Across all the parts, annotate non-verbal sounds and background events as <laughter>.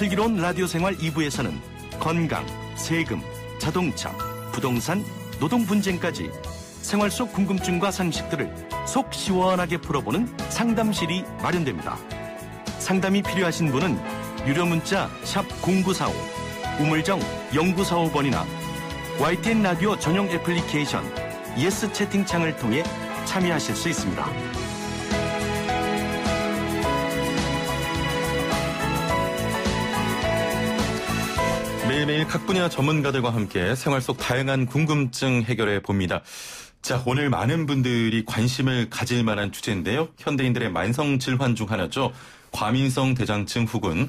슬기로운 라디오 생활 2부에서는 건강, 세금, 자동차, 부동산, 노동 분쟁까지 생활 속 궁금증과 상식들을 속 시원하게 풀어보는 상담실이 마련됩니다. 상담이 필요하신 분은 유료 문자 0945, 우물정 0945번이나 YTN 라디오 전용 애플리케이션 예스 채팅창을 통해 참여하실 수 있습니다. 매일매일 각 분야 전문가들과 함께 생활 속 다양한 궁금증 해결해 봅니다. 자, 오늘 많은 분들이 관심을 가질 만한 주제인데요. 현대인들의 만성 질환 중 하나죠. 과민성 대장증 후군.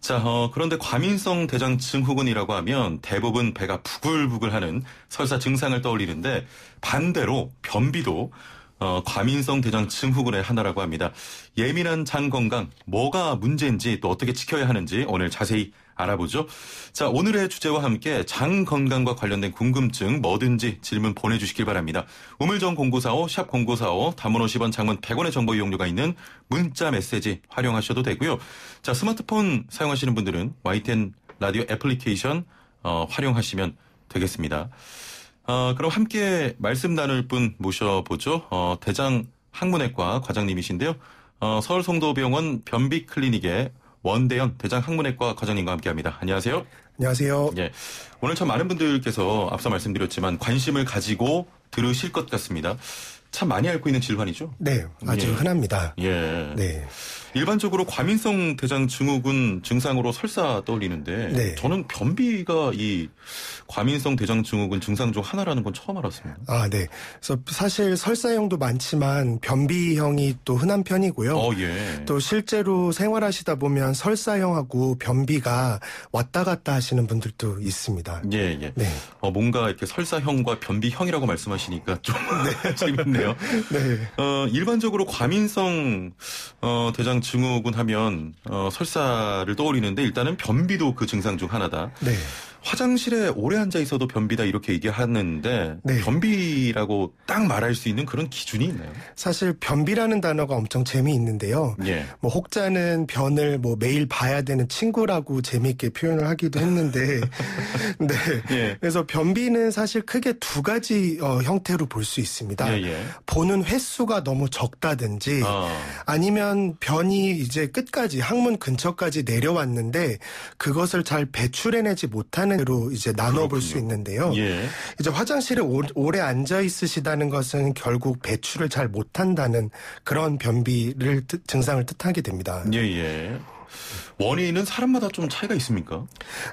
자, 어, 그런데 과민성 대장증 후군이라고 하면 대부분 배가 부글부글 하는 설사 증상을 떠올리는데 반대로 변비도 어, 과민성 대장증 후군의 하나라고 합니다. 예민한 장 건강, 뭐가 문제인지 또 어떻게 지켜야 하는지 오늘 자세히 알아보죠. 자, 오늘의 주제와 함께 장 건강과 관련된 궁금증 뭐든지 질문 보내주시길 바랍니다. 우물정 공9사오샵공9사오 담은 50원, 장문 100원의 정보 이용료가 있는 문자 메시지 활용하셔도 되고요. 자, 스마트폰 사용하시는 분들은 YTN 라디오 애플리케이션 어, 활용하시면 되겠습니다. 어, 그럼 함께 말씀 나눌 분 모셔보죠. 어, 대장 항문외과 과장님이신데요. 어, 서울 송도병원 변비클리닉의 원대현 대장 항문외과 과장님과 함께합니다. 안녕하세요. 안녕하세요. 예, 오늘 참 많은 분들께서 앞서 말씀드렸지만 관심을 가지고 들으실 것 같습니다. 참 많이 앓고 있는 질환이죠. 네, 아주 예. 흔합니다. 예. 네. 일반적으로 과민성 대장 증후군 증상으로 설사 떠올리는데 네. 저는 변비가 이 과민성 대장 증후군 증상 중 하나라는 건 처음 알았습니다. 아, 네. 그래서 사실 설사형도 많지만 변비형이 또 흔한 편이고요. 어, 예. 또 실제로 생활하시다 보면 설사형하고 변비가 왔다 갔다 하시는 분들도 있습니다. 예, 예. 네. 어, 뭔가 이렇게 설사형과 변비형이라고 말씀하시니까 좀 네. <laughs> 재밌네요. 네. 어, 일반적으로 과민성 어, 대장 증상 증후군 하면 어, 설사를 떠올리는데 일단은 변비도 그 증상 중 하나다. 네. 화장실에 오래 앉아 있어도 변비다 이렇게 얘기하는데 네. 변비라고 딱 말할 수 있는 그런 기준이 있나요? 사실 변비라는 단어가 엄청 재미있는데요. 예. 뭐 혹자는 변을 뭐 매일 봐야 되는 친구라고 재미있게 표현을 하기도 했는데 <laughs> 네. 예. 그래서 변비는 사실 크게 두 가지 어, 형태로 볼 수 있습니다. 예예. 예. 보는 횟수가 너무 적다든지 어. 아니면 변이 이제 끝까지 항문 근처까지 내려왔는데 그것을 잘 배출해내지 못하는 차례로 이제 나눠볼 수 있는데요. 예. 이제 화장실에 오, 래 앉아 있으시다는 것은 결국 배출을 잘 못한다는 그런 변비를 뜻, 증상을 뜻하게 됩니다. 예 예. 원인은 사람마다 좀 차이가 있습니까?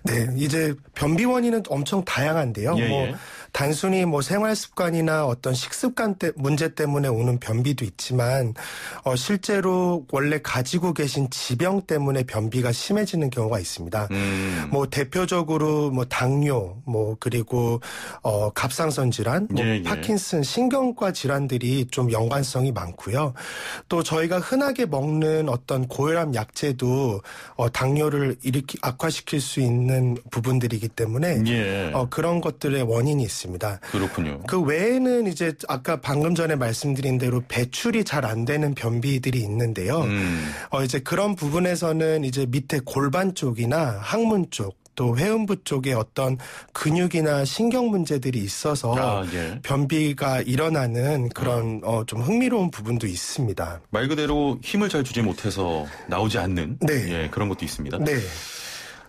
네, 이제 변비 원인은 엄청 다양한데요. 예, 뭐 예. 단순히 뭐 생활 습관이나 어떤 식습관 때, 문제 때문에 오는 변비도 있지만 어, 실제로 원래 가지고 계신 지병 때문에 변비가 심해지는 경우가 있습니다. 음. 뭐 대표적으로 뭐 당뇨, 뭐 그리고 어, 갑상선 질환, 뭐 예, 예. 파킨슨 신경과 질환들이 좀 연관성이 많고요. 또 저희가 흔하게 먹는 어떤 고혈압 약제도 어, 당뇨를 일으키 악화시킬 수 있는 부분들이기 때문에 예. 어, 그런 것들의 원인이 있습니다. 있습니다. 그렇군요. 그 외에는 이제 아까 방금 전에 말씀드린 대로 배출이 잘 안 되는 변비들이 있는데요. 음. 어 이제 그런 부분에서는 이제 밑에 골반 쪽이나 항문 쪽 또 회음부 쪽에 어떤 근육이나 신경 문제들이 있어서 아, 예. 변비가 일어나는 그런 음. 어, 좀 흥미로운 부분도 있습니다. 말 그대로 힘을 잘 주지 못해서 나오지 않는 네. 예, 그런 것도 있습니다. 네.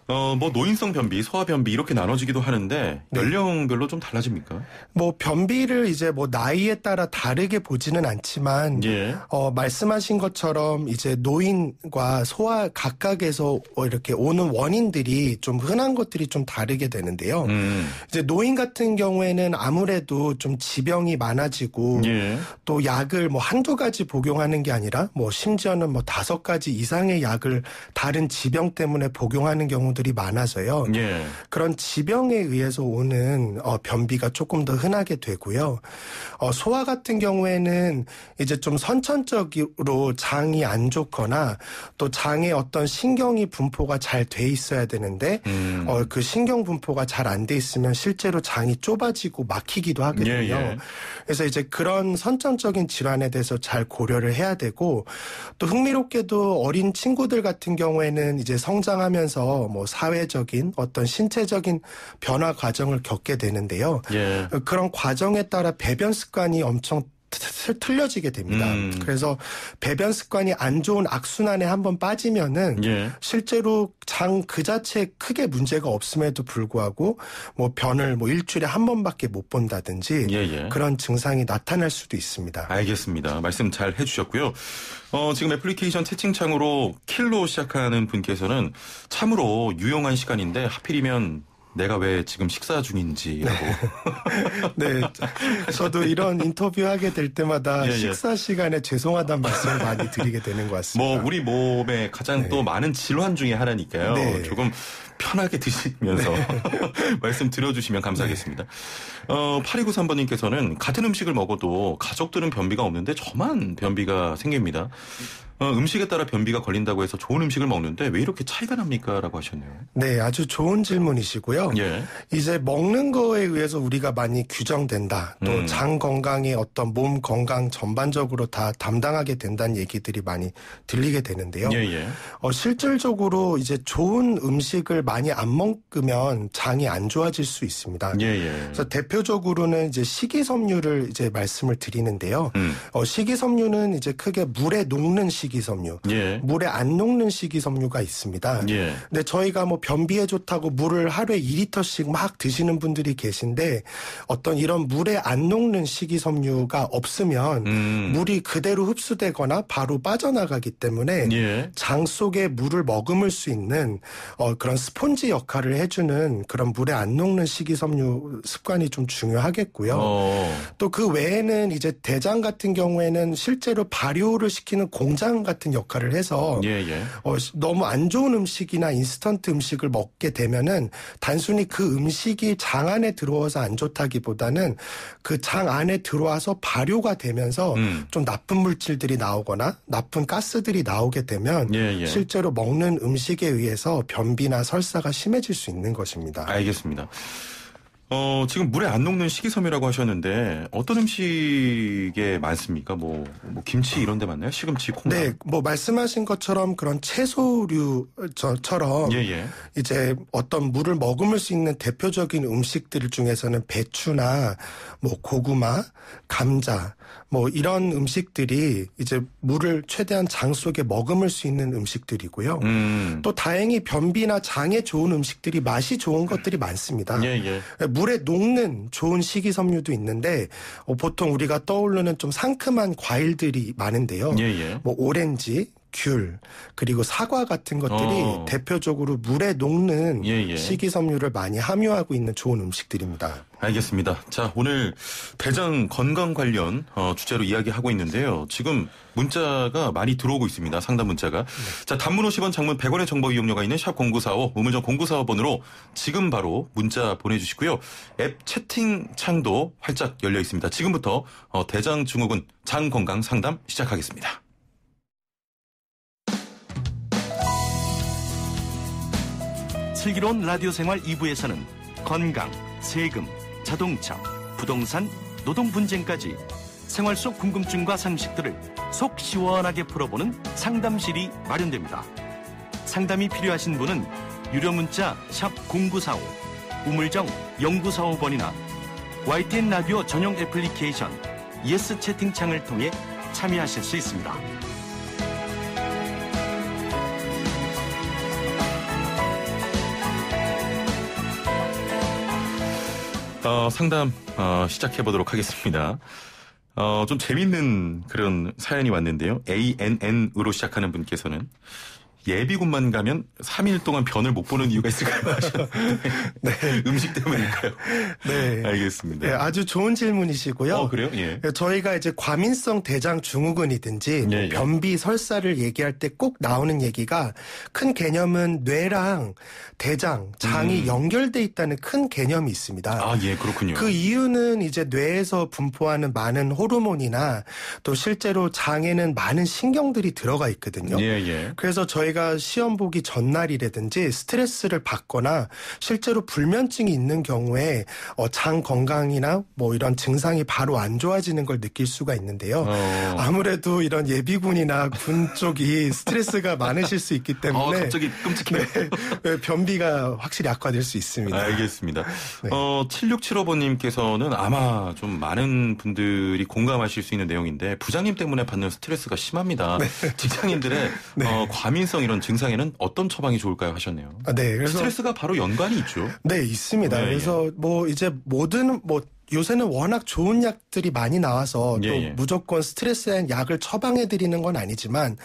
어, 뭐 노인성 변비, 소아 변비 이렇게 나눠지기도 하는데 네. 연령별로 좀 달라집니까? 뭐 변비를 이제 뭐 나이에 따라 다르게 보지는 않지만 예. 어, 말씀하신 것처럼 이제 노인과 소아 각각에서 어, 이렇게 오는 원인들이 좀 흔한 것들이 좀 다르게 되는데요. 음. 이제 노인 같은 경우에는 아무래도 좀 지병이 많아지고 예. 또 약을 뭐 한두 가지 복용하는 게 아니라 뭐 심지어는 뭐 다섯 가지 이상의 약을 다른 지병 때문에 복용하는 경우 경우들이 많아서요. 예. 그런 지병에 의해서 오는 어, 변비가 조금 더 흔하게 되고요. 어, 소아 같은 경우에는 이제 좀 선천적으로 장이 안 좋거나 또 장에 어떤 신경이 분포가 잘 돼 있어야 되는데 음. 어, 그 신경 분포가 잘 안 돼 있으면 실제로 장이 좁아지고 막히기도 하거든요. 예, 예. 그래서 이제 그런 선천적인 질환에 대해서 잘 고려를 해야 되고 또 흥미롭게도 어린 친구들 같은 경우에는 이제 성장하면서 뭐 사회적인 어떤 신체적인 변화 과정을 겪게 되는데요. 예. 그런 과정에 따라 배변 습관이 엄청 틀려지게 됩니다. 음. 그래서 배변 습관이 안 좋은 악순환에 한번 빠지면은 예. 실제로 장 그 자체에 크게 문제가 없음에도 불구하고 뭐 변을 뭐 일주일에 한 번밖에 못 본다든지 예예. 예. 그런 증상이 나타날 수도 있습니다. 알겠습니다. 말씀 잘 해주셨고요. 어, 지금 애플리케이션 채팅창으로 킬로 시작하는 분께서는 참으로 유용한 시간인데 하필이면 내가 왜 지금 식사 중인지라고. <laughs> 네. 저도 이런 인터뷰하게 될 때마다 예, 예. 식사 시간에 죄송하다는 말씀을 많이 드리게 되는 것 같습니다. 뭐, 우리 몸에 가장 네. 또 많은 질환 중에 하나니까요. 네. 조금 편하게 드시면서 네. <laughs> 말씀 드려주시면 감사하겠습니다. 어, 8293번님께서는 같은 음식을 먹어도 가족들은 변비가 없는데 저만 변비가 생깁니다. 어, 음식에 따라 변비가 걸린다고 해서 좋은 음식을 먹는데 왜 이렇게 차이가 납니까? 라고 하셨네요. 네, 아주 좋은 질문이시고요. 예. 이제 먹는 거에 의해서 우리가 많이 규정된다. 또장 음. 건강이 어떤 몸 건강 전반적으로 다 담당하게 된다는 얘기들이 많이 들리게 되는데요. 예, 예. 어, 실질적으로 이제 좋은 음식을 많이 안 먹으면 장이 안 좋아질 수 있습니다. 예, 예. 그래서 대표적으로는 이제 식이섬유를 이제 말씀을 드리는데요. 음. 어, 식이섬유는 이제 크게 물에 녹는 식이섬유, 예. 물에 안 녹는 식이섬유가 있습니다. 예. 근데 저희가 뭐 변비에 좋다고 물을 하루에 2리터씩 막 드시는 분들이 계신데 어떤 이런 물에 안 녹는 식이섬유가 없으면 음. 물이 그대로 흡수되거나 바로 빠져나가기 때문에 예. 장 속에 물을 머금을 수 있는 어, 그런 습 스폰지 역할을 해주는 그런 물에 안 녹는 식이섬유 습관이 좀 중요하겠고요. 어. 또그 외에는 이제 대장 같은 경우에는 실제로 발효를 시키는 공장 같은 역할을 해서 예, 예. 어, 너무 안 좋은 음식이나 인스턴트 음식을 먹게 되면은 단순히 그 음식이 장 안에 들어와서 안 좋다기보다는 그 장 안에 들어와서 발효가 되면서 음. 좀 나쁜 물질들이 나오거나 나쁜 가스들이 나오게 되면 예, 예. 실제로 먹는 음식에 의해서 변비나 설사 설사가 심해질 수 있는 것입니다. 알겠습니다. 어, 지금 물에 안 녹는 식이섬유라고 하셨는데 어떤 음식에 많습니까? 뭐, 뭐 김치 이런 데 많나요? 시금치, 콩나. 네, 뭐 말씀하신 것처럼 그런 채소류처럼 어, 예, 예. 이제 어떤 물을 머금을 수 있는 대표적인 음식들 중에서는 배추나 뭐 고구마, 감자, 뭐 이런 음식들이 이제 물을 최대한 장 속에 머금을 수 있는 음식들이고요. 음. 또 다행히 변비나 장에 좋은 음식들이 맛이 좋은 것들이 많습니다. 예, 예. 물에 녹는 좋은 식이섬유도 있는데 어, 보통 우리가 떠오르는 좀 상큼한 과일들이 많은데요. 예, 예. 뭐 오렌지, 귤 그리고 사과 같은 것들이 어. 대표적으로 물에 녹는 예예. 예. 식이섬유를 많이 함유하고 있는 좋은 음식들입니다. 알겠습니다. 자, 오늘 대장 건강 관련 어, 주제로 이야기하고 있는데요. 지금 문자가 많이 들어오고 있습니다. 상담 문자가. 네. 자, 단문 50원, 장문 100원의 정보 이용료가 있는 샵 0945, 우물정 0945번으로 지금 바로 문자 보내주시고요. 앱 채팅창도 활짝 열려 있습니다. 지금부터 어, 대장 증후군 장 건강 상담 시작하겠습니다. 슬기로운 라디오 생활 2부에서는 건강, 세금, 자동차, 부동산, 노동 분쟁까지 생활 속 궁금증과 상식들을 속 시원하게 풀어보는 상담실이 마련됩니다. 상담이 필요하신 분은 유료 문자 0945, 우물정 0945번이나 YTN 라디오 전용 애플리케이션 예스 채팅창을 통해 참여하실 수 있습니다. 어, 상담 어, 시작해 보도록 하겠습니다. 어, 좀 재밌는 그런 사연이 왔는데요. ANN으로 시작하는 분께서는 예비군만 가면 3일 동안 변을 못 보는 이유가 있을까요? 네. <laughs> 음식 때문일까요? 네. 알겠습니다. 네, 아주 좋은 질문이시고요. 어, 그래요? 예. 저희가 이제 과민성 대장 증후군이든지 예, 뭐 예. 네, 네. 변비 설사를 얘기할 때 꼭 나오는 얘기가 큰 개념은 뇌랑 대장, 장이 음. 연결돼 있다는 큰 개념이 있습니다. 아, 예, 그렇군요. 그 이유는 이제 뇌에서 분포하는 많은 호르몬이나 또 실제로 장에는 많은 신경들이 들어가 있거든요. 예, 예. 그래서 저희 제가 시험 보기 전날이라든지 스트레스를 받거나 실제로 불면증이 있는 경우에 어, 장 건강이나 뭐 이런 증상이 바로 안 좋아지는 걸 느낄 수가 있는데요. 어. 아무래도 이런 예비군이나 군 쪽이 스트레스가 많으실 수 있기 어, 때문에 어, 갑자기 끔찍해 네, 네, 변비가 확실히 악화될 수 있습니다. 알겠습니다. 네. 어, 7675번님께서는 아마 좀 많은 분들이 공감하실 수 있는 내용인데 부장님 때문에 받는 스트레스가 심합니다. 네. 직장인들의 네. 어, 과민성 이런 증상에는 어떤 처방이 좋을까요 하셨네요. 아, 네. 그래서 스트레스가 바로 연관이 있죠. 네, 있습니다. 네, 그래서 예. 뭐 이제 모든 뭐 요새는 워낙 좋은 약들이 많이 나와서 또 예, 예. 무조건 스트레스한 약을 처방해 드리는 건 아니지만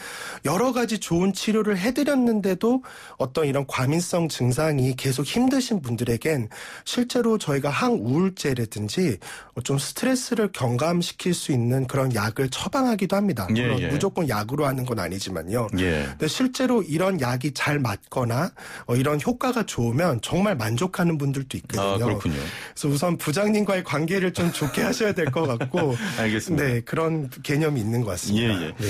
여러 가지 좋은 치료를 해 드렸는데도 어떤 이런 과민성 증상이 계속 힘드신 분들에겐 실제로 저희가 항우울제라든지 좀 스트레스를 경감시킬 수 있는 그런 약을 처방하기도 합니다. 예, 물 예, 무조건 약으로 하는 건 아니지만요. 예. 근데 실제로 이런 약이 잘 맞거나 어, 이런 효과가 좋으면 정말 만족하는 분들도 있거든요. 아, 그래서 우선 부장님과의 관계를 좀 좋게 하셔야 될 것 같고. <laughs> 알겠습니다. 네, 그런 개념이 있는 것 같습니다. 예, 예. 네.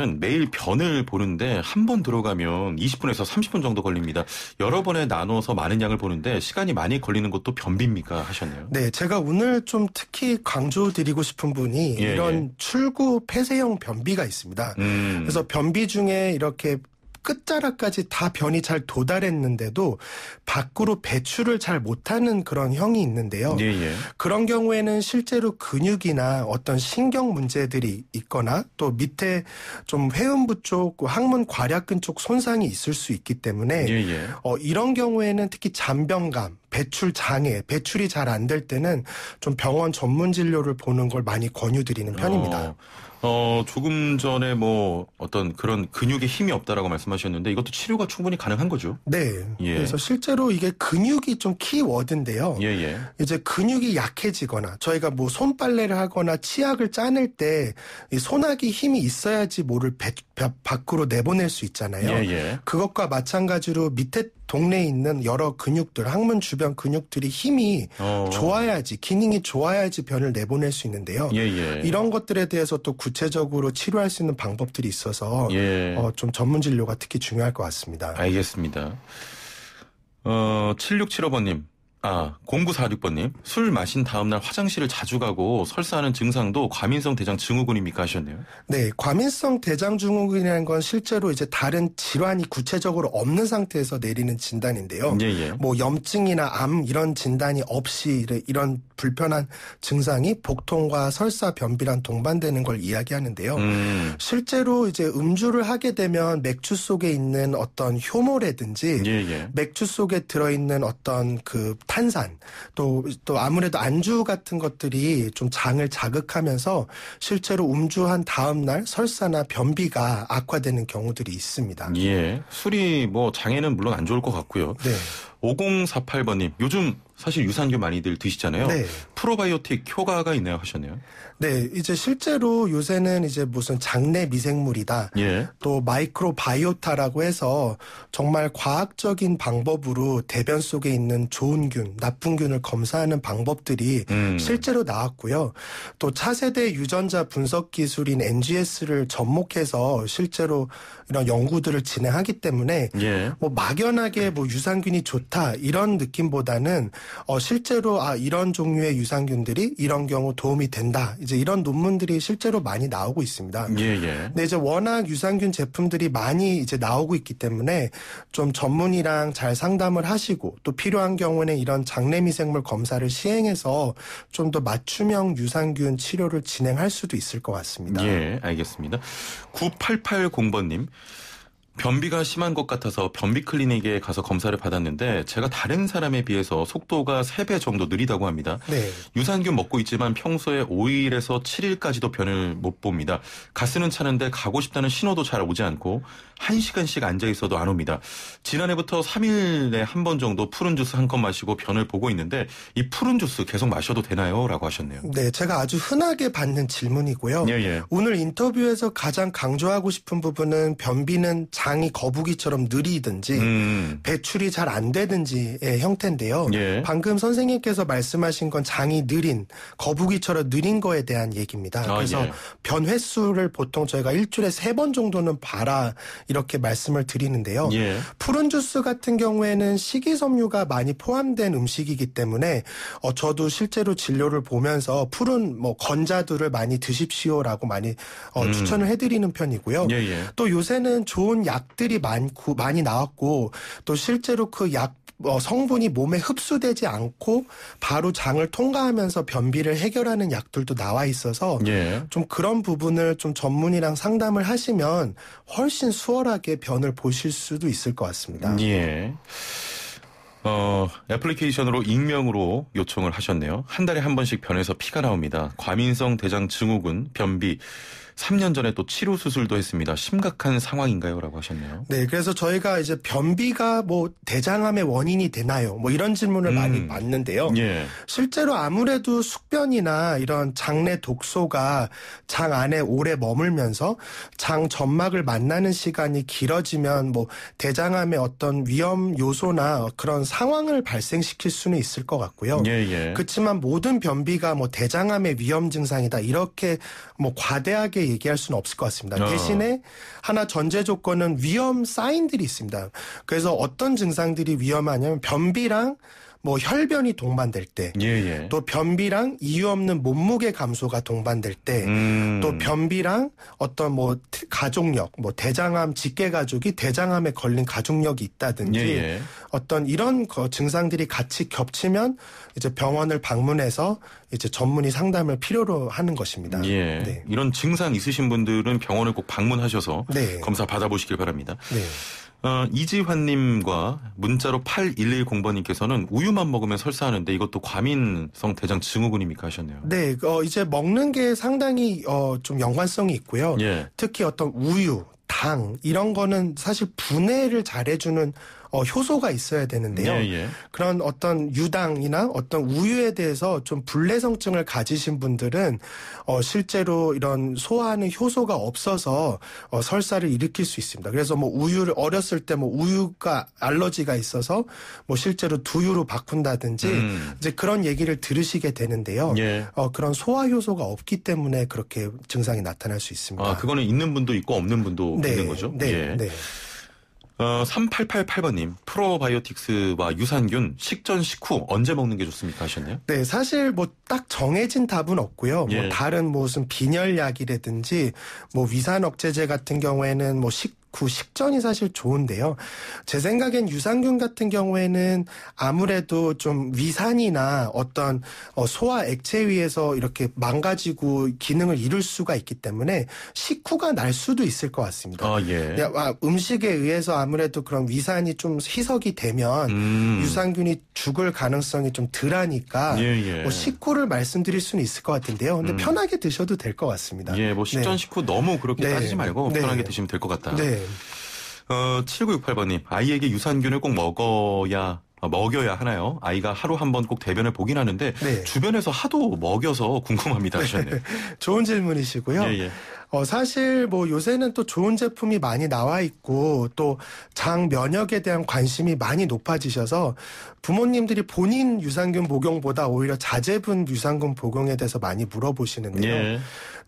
6635번님께서는 매일 변을 보는데 한 번 들어가면 20분에서 30분 정도 걸립니다. 여러 번에 나눠서 많은 양을 보는데 시간이 많이 걸리는 것도 변비입니까? 하셨네요. 네, 제가 오늘 좀 특히 강조드리고 싶은 분이 예, 이런 예. 출구 폐쇄형 변비가 있습니다. 음. 그래서 변비 중에 이렇게 끝자락까지 다 변이 잘 도달했는데도 밖으로 배출을 잘 못하는 그런 형이 있는데요. 예, 예. 그런 경우에는 실제로 근육이나 어떤 신경 문제들이 있거나 또 밑에 좀 회음부 쪽, 그 항문 괄약근 쪽 손상이 있을 수 있기 때문에 예, 예. 어, 이런 경우에는 특히 잔병감, 배출 장애, 배출이 잘 안 될 때는 좀 병원 전문 진료를 보는 걸 많이 권유드리는 편입니다. 어. 어, 조금 전에 뭐 어떤 그런 근육에 힘이 없다라고 말씀하셨는데 이것도 치료가 충분히 가능한 거죠? 네. 예. 그래서 실제로 이게 근육이 좀 키워드인데요. 예, 예. 이제 근육이 약해지거나 저희가 뭐 손빨래를 하거나 치약을 짜낼 때 이 손아기 힘이 있어야지 뭐를 배, 배, 밖으로 내보낼 수 있잖아요. 예, 예. 그것과 마찬가지로 밑에 동네에 있는 여러 근육들, 항문 주변 근육들이 힘이 어. 좋아야지, 기능이 좋아야지 변을 내보낼 수 있는데요. 예, 예. 이런 것들에 대해서 또 구, 구체적으로 치료할 수 있는 방법들이 있어서 예. 어, 좀 전문 진료가 특히 중요할 것 같습니다. 알겠습니다. 어, 7675번님. 아, 0946번님. 술 마신 다음날 화장실을 자주 가고 설사하는 증상도 과민성 대장 증후군입니까 하셨네요. 네, 과민성 대장 증후군이라는 건 실제로 이제 다른 질환이 구체적으로 없는 상태에서 내리는 진단인데요. 예, 예. 뭐 염증이나 암 이런 진단이 없이 이런 불편한 증상이 복통과 설사, 변비랑 동반되는 걸 이야기하는데요. 음. 실제로 이제 음주를 하게 되면 맥주 속에 있는 어떤 효모라든지 예, 예. 맥주 속에 들어 있는 어떤 그 탄산 또 또 아무래도 안주 같은 것들이 좀 장을 자극하면서 실제로 음주한 다음 날 설사나 변비가 악화되는 경우들이 있습니다. 예. 술이 뭐 장에는 물론 안 좋을 것 같고요. 네. 5048번님, 요즘 사실 유산균 많이들 드시잖아요. 네. 프로바이오틱 효과가 있나요 하셨네요. 네, 이제 실제로 요새는 이제 무슨 장내 미생물이다. 예. 또 마이크로바이오타라고 해서 정말 과학적인 방법으로 대변 속에 있는 좋은 균, 나쁜 균을 검사하는 방법들이 음. 실제로 나왔고요. 또 차세대 유전자 분석 기술인 NGS를 접목해서 실제로 이런 연구들을 진행하기 때문에 예. 뭐 막연하게 뭐 유산균이 좋다 이런 느낌보다는 어, 실제로 아 이런 종류의 유산균들이 이런 경우 도움이 된다. 이제 이런 논문들이 실제로 많이 나오고 있습니다. 예, 예. 근데 이제 워낙 유산균 제품들이 많이 이제 나오고 있기 때문에 좀전문이랑잘 상담을 하시고 또 필요한 경우는 이런 장내미생물 검사를 시행해서 좀 더 맞춤형 유산균 치료를 진행할 수도 있을 것 같습니다. 예, 알겠습니다. 9880번님. 변비가 심한 것 같아서 변비 클리닉에 가서 검사를 받았는데 제가 다른 사람에 비해서 속도가 3배 정도 느리다고 합니다. 네. 유산균 먹고 있지만 평소에 5일에서 7일까지도 변을 못 봅니다. 가스는 차는데 가고 싶다는 신호도 잘 오지 않고 1시간씩 앉아 있어도 안 옵니다. 지난해부터 3일에 한 번 정도 푸른 주스 한 컵 마시고 변을 보고 있는데 이 푸른 주스 계속 마셔도 되나요? 라고 하셨네요. 네, 제가 아주 흔하게 받는 질문이고요. 예, 예. 오늘 인터뷰에서 가장 강조하고 싶은 부분은 변비는 장이 거북이처럼 느리든지 음. 배출이 잘 안 되든지의 형태인데요. 예. 방금 선생님께서 말씀하신 건 장이 느린 거북이처럼 느린 거에 대한 얘기입니다. 아, 그래서 예. 변 횟수를 보통 저희가 일주일에 3번 정도는 봐라 이렇게 말씀을 드리는데요. 예. 푸른 주스 같은 경우에는 식이섬유가 많이 포함된 음식이기 때문에 어, 저도 실제로 진료를 보면서 푸른 뭐 건자두를 많이 드십시오라고 많이 어, 음. 추천을 해드리는 편이고요. 예예. 예. 또 요새는 좋은 약들이 많고 많이 나왔고 또 실제로 그약 뭐 성분이 몸에 흡수되지 않고 바로 장을 통과하면서 변비를 해결하는 약들도 나와 있어서 예. 좀 그런 부분을 좀 전문의랑 상담을 하시면 훨씬 수월하게 변을 보실 수도 있을 것 같습니다. 예. 어, 애플리케이션으로 익명으로 요청을 하셨네요. 한 달에 한 번씩 변해서 피가 나옵니다. 과민성 대장 증후군, 변비, 3년 전에 또 치료 수술도 했습니다. 심각한 상황인가요?라고 하셨네요. 네, 그래서 저희가 이제 변비가 뭐 대장암의 원인이 되나요? 뭐 이런 질문을 음. 많이 받는데요. 예. 실제로 아무래도 숙변이나 이런 장내 독소가 장 안에 오래 머물면서 장 점막을 만나는 시간이 길어지면 뭐 대장암의 어떤 위험 요소나 그런 상황을 발생시킬 수는 있을 것 같고요. 예, 예. 그렇지만 모든 변비가 뭐 대장암의 위험 증상이다 이렇게 뭐 과대하게 얘기할 수는 없을 것 같습니다. 어. 대신에 하나 전제 조건은 위험 사인들이 있습니다. 그래서 어떤 증상들이 위험하냐면 변비랑 뭐 혈변이 동반될 때, 예, 예. 또 변비랑 이유 없는 몸무게 감소가 동반될 때, 음. 또 변비랑 어떤 뭐 가족력, 뭐 대장암 직계 가족이 대장암에 걸린 가족력이 있다든지 예, 예, 어떤 이런 거 증상들이 같이 겹치면 이제 병원을 방문해서 이제 전문의 상담을 필요로 하는 것입니다. 예. 네. 이런 증상 있으신 분들은 병원을 꼭 방문하셔서 네. 검사 받아보시길 바랍니다. 네. 어, 이지환님과 문자로 8110번님께서는 우유만 먹으면 설사하는데 이것도 과민성 대장 증후군입니까 하셨네요. 네, 어, 이제 먹는 게 상당히 어, 좀 연관성이 있고요. 예. 특히 어떤 우유, 당 이런 거는 사실 분해를 잘해주는 어, 효소가 있어야 되는데요. 예, 예. 그런 어떤 유당이나 어떤 우유에 대해서 좀 불내성증을 가지신 분들은 어, 실제로 이런 소화하는 효소가 없어서 어, 설사를 일으킬 수 있습니다. 그래서 뭐 우유를 어렸을 때 뭐 우유가 알러지가 있어서 뭐 실제로 두유로 바꾼다든지 음. 이제 그런 얘기를 들으시게 되는데요. 예. 어, 그런 소화 효소가 없기 때문에 그렇게 증상이 나타날 수 있습니다. 아, 그거는 있는 분도 있고 없는 분도 네, 있는 거죠? 네. 예. 네. 어, 3888번님, 프로바이오틱스와 유산균 식전 식후 언제 먹는 게 좋습니까 하셨네요. 네, 사실 뭐 딱 정해진 답은 없고요. 뭐 예. 뭐 다른 무슨 빈혈약이라든지 뭐 위산 억제제 같은 경우에는 뭐식 구식전이 사실 좋은데요. 제 생각엔 유산균 같은 경우에는 아무래도 좀 위산이나 어떤 어, 소화 액체 위에서 이렇게 망가지고 기능을 잃을 수가 있기 때문에 식후가 날 수도 있을 것 같습니다. 아, 예. 네, 아, 음식에 의해서 아무래도 그런 위산이 좀 희석이 되면 음. 유산균이 죽을 가능성이 좀 덜하니까 예, 예. 뭐 식후를 말씀드릴 수는 있을 것 같은데요. 근데 음. 편하게 드셔도 될 것 같습니다. 예, 뭐 식전 네. 식후 너무 그렇게 네. 따지지 말고 네. 편하게 드시면 될 것 같다. 네. 어, 7968번님, 아이에게 유산균을 꼭 먹어야 어, 먹여야 하나요? 아이가 하루 한 번 꼭 대변을 보긴 하는데 네. 주변에서 하도 먹여서 궁금합니다 하셨네요. <laughs> 좋은 질문이시고요. 예, 예. 어, 사실 뭐 요새는 또 좋은 제품이 많이 나와 있고 또 장 면역에 대한 관심이 많이 높아지셔서 부모님들이 본인 유산균 복용보다 오히려 자제분 유산균 복용에 대해서 많이 물어보시는데요. 예.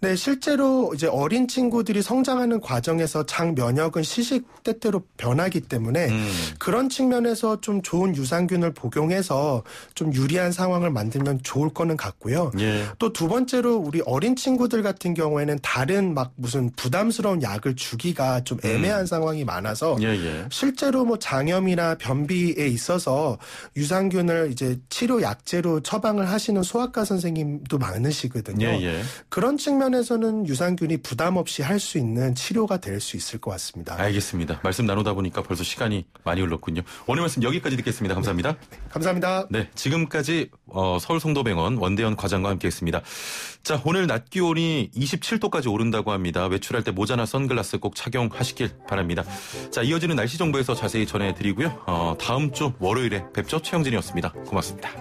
네, 실제로 이제 어린 친구들이 성장하는 과정에서 장 면역은 시식 때때로 변하기 때문에 음. 그런 측면에서 좀 좋은 유산균을 복용해서 좀 유리한 상황을 만들면 좋을 거는 같고요. 예. 또두 번째로 우리 어린 친구들 같은 경우에는 다른 막 무슨 부담스러운 약을 주기가 좀 음. 애매한 음. 상황이 많아서 예예. 예. 실제로 뭐 장염이나 변비에 있어서 유산균을 이제 치료 약제로 처방을 하시는 소아과 선생님도 많으시거든요. 예예. 예. 그런 측면 한편에서는 유산균이 부담 없이 할 수 있는 치료가 될 수 있을 것 같습니다. 알겠습니다. 말씀 나누다 보니까 벌써 시간이 많이 흘렀군요. 오늘 말씀 여기까지 듣겠습니다. 감사합니다. 네, 네. 감사합니다. 네, 지금까지 어, 서울 송도병원 원대현 과장과 함께했습니다. 자, 오늘 낮 기온이 27도까지 오른다고 합니다. 외출할 때 모자나 선글라스 꼭 착용하시길 바랍니다. 자, 이어지는 날씨 정보에서 자세히 전해드리고요. 어, 다음 주 월요일에 뵙죠. 최영진이었습니다. 고맙습니다.